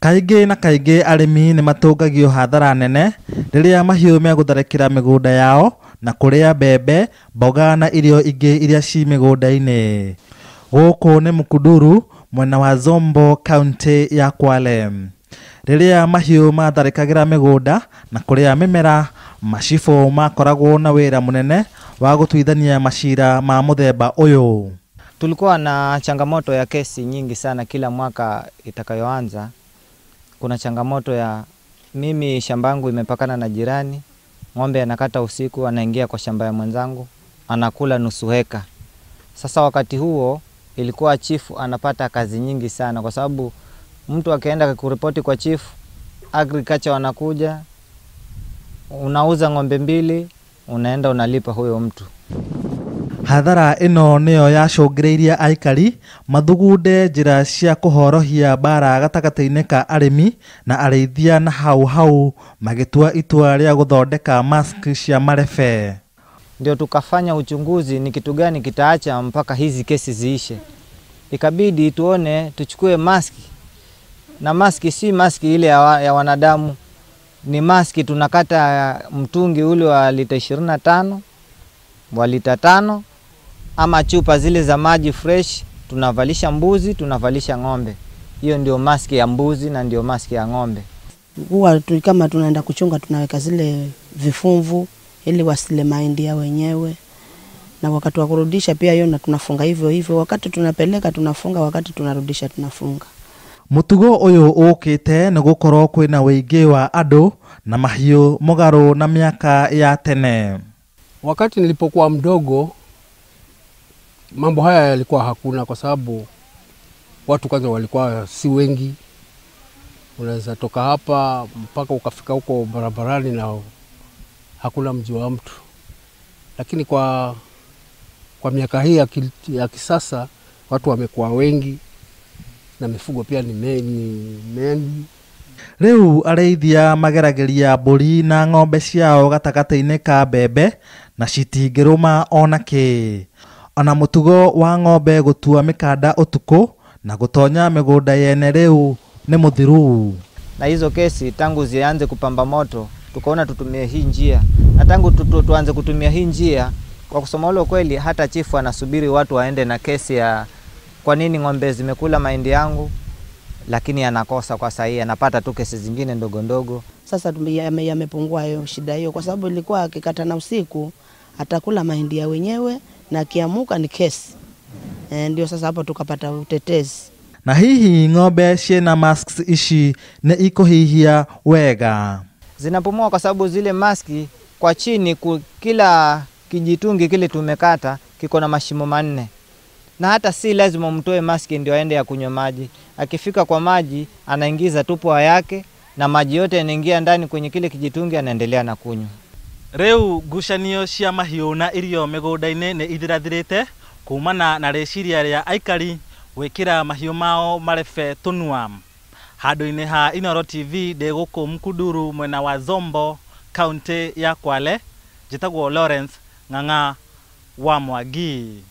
kaingä na kaingä arĩmi nä matũngagio hathara nene rĩrĩa mahiũ megũtharĩkĩra mĩgũnda yao na kũrĩa mbembe mboga na irio ingä iria ci mĩgũnda-inĩ gũkũ nĩ mũkunduru mwena wa zombo kaunti ya kwale ra mä gå nda na mä mera macibå makoragwo na må nene wa tuithania macira ma å yå tulikuwa na changamoto ya kesi nyingi sana kila mwaka itakayoanza kuna changamoto ya mimi shamba yangu imepakana na jirani, ng'ombe anakata usiku, anaingia kwa shamba ya mwenzangu, anakula nusu heka. Sasa wakati huo ilikuwa chifu anapata kazi nyingi sana, kwa sababu mtu akienda kuripoti kwa chifu agriculture, wanakuja unauza ng'ombe mbili, unaenda unalipa huyo mtu hathara ĩno nĩyo yacũngĩrĩirie aikari mathugunde njĩra cia kũhorohia mbara gatagatĩ-inĩ ka arĩmi na arĩithia na hau hau magĩtua itua rĩa gũthondeka mask cia marebe. Ndio tukafanya uchunguzi ni kitu gani kitaacha mpaka hizi kesi ziishe, ikabidi tuone tuchukue maski, na maski si maski ile ya, ya wanadamu, ni maski tunakata mtungi ule wa lita ishirini na tano wa lita tano ama chupa zile za maji fresh tunavalisha mbuzi, tunavalisha ng'ombe. Hiyo ndio maski ya mbuzi na ndio maski ya ng'ombe. Huwa tu, kama tunaenda kuchunga, tunaweka zile vifumvu ili wasile mahindi ya wenyewe, na wakati wa kurudisha pia hiyo, na tunafunga hivyo hivyo. Wakati tunapeleka tunafunga, wakati tunarudisha tunafunga. Mutugo uyu ukite ni gukorwo kwina wingi wa andu na mahiu mugaru na miaka ya tene. Wakati nilipokuwa mdogo mambo haya yalikuwa hakuna, kwa sababu watu kwanza walikuwa si wengi. Unaweza toka hapa mpaka ukafika huko barabarani na hakuna mji wa mtu, lakini kwa, kwa miaka hii ya kisasa watu wamekuwa wengi na mifugo pia ni mengi rĩu areithia mageragĩria mbũri na ng'ombe ciao gatagatĩ-inĩ ka mbembe na citingĩrũma ona kĩ ona mutugo wa ng'ombe gutua mikanda utuku na gutonya migunda yene riu ni muthiru na hizo kesi tangu zianze kupamba moto tukaona tutumie hii njia na tangu tutu, tuanze kutumia hii njia kwa kusoma ule kweli, hata chifu anasubiri watu waende na kesi ya kwa nini ng'ombe zimekula mahindi yangu, lakini anakosa kwa sahihi, anapata tu kesi zingine ndogo ndogo. Sasa yamepungua yame hiyo shida hiyo, kwa sababu ilikuwa akikata na usiku atakula mahindi ya wenyewe na kiamuka ni kesi e, ndio sasa hapo tukapata utetezi na hihi ng'ombe ciena masks ici ni ikuhihia wega zinapumua kwa sababu zile maski kwa chini ku, kila kijitungi kile tumekata kiko na mashimo manne na hata si lazima mtoe maski ndio aende ya kunywa maji. Akifika kwa maji anaingiza tu yake na maji yote yanaingia ndani kwenye kile kijitungi, anaendelea na kunywa. Reu ngucanio cia mahiũ na irio mĩgũnda-inĩ nĩ ithirathirĩte kumana na rĩciria rĩa aikari gwĩkĩra mahiũ mao marebe tũnua. Handũ-inĩ ha Inoro TV ndĩ gũkũ mkuduru mwena wa Zombo kaũntĩ ya Kwale, njĩtagwo Lawrence Ng'ang'a wa Mwangi.